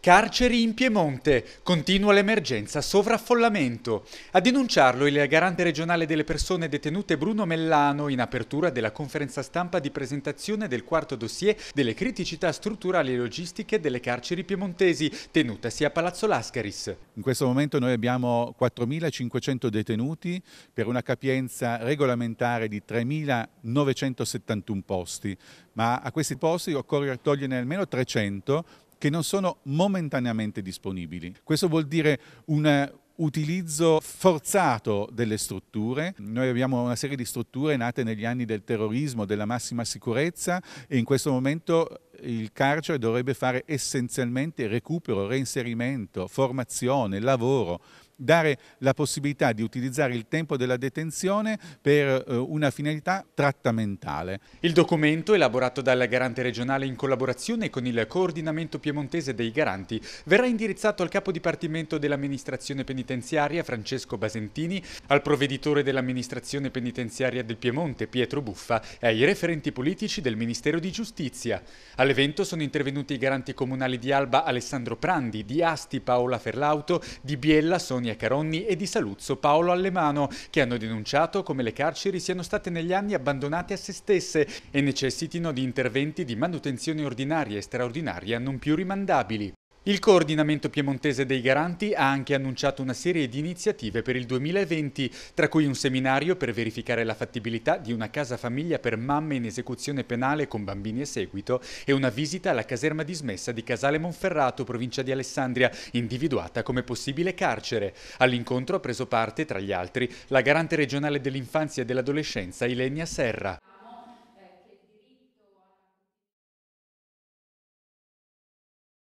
Carceri in Piemonte, continua l'emergenza sovraffollamento. A denunciarlo il garante regionale delle persone detenute Bruno Mellano in apertura della conferenza stampa di presentazione del quarto dossier delle criticità strutturali e logistiche delle carceri piemontesi, tenutasi a Palazzo Lascaris. In questo momento noi abbiamo 4.500 detenuti per una capienza regolamentare di 3.971 posti, ma a questi posti occorre toglierne almeno 300 che non sono momentaneamente disponibili. Questo vuol dire un utilizzo forzato delle strutture. Noi abbiamo una serie di strutture nate negli anni del terrorismo, della massima sicurezza e in questo momento il carcere dovrebbe fare essenzialmente recupero, reinserimento, formazione, lavoro dare la possibilità di utilizzare il tempo della detenzione per eh, una finalità trattamentale. Il documento, elaborato dal Garante regionale in collaborazione con il coordinamento piemontese dei Garanti, verrà indirizzato al capo dipartimento dell'amministrazione penitenziaria Francesco Basentini, al provveditore dell'amministrazione penitenziaria del Piemonte Pietro Buffa e ai referenti politici del Ministero di Giustizia. All'evento sono intervenuti i garanti comunali di Alba Alessandro Prandi, di Asti Paola Ferlauto, di Biella Sonia Sonia Caronni e di Saluzzo Paolo Allemano, che hanno denunciato come le carceri siano state negli anni abbandonate a se stesse e necessitino di interventi di manutenzione ordinaria e straordinaria non più rimandabili. Il coordinamento piemontese dei garanti ha anche annunciato una serie di iniziative per il 2020, tra cui un seminario per verificare la fattibilità di una casa famiglia per mamme in esecuzione penale con bambini a seguito e una visita alla caserma dismessa di Casale Monferrato, provincia di Alessandria, individuata come possibile carcere. All'incontro ha preso parte, tra gli altri, la garante regionale dell'infanzia e dell'adolescenza Ilenia Serra.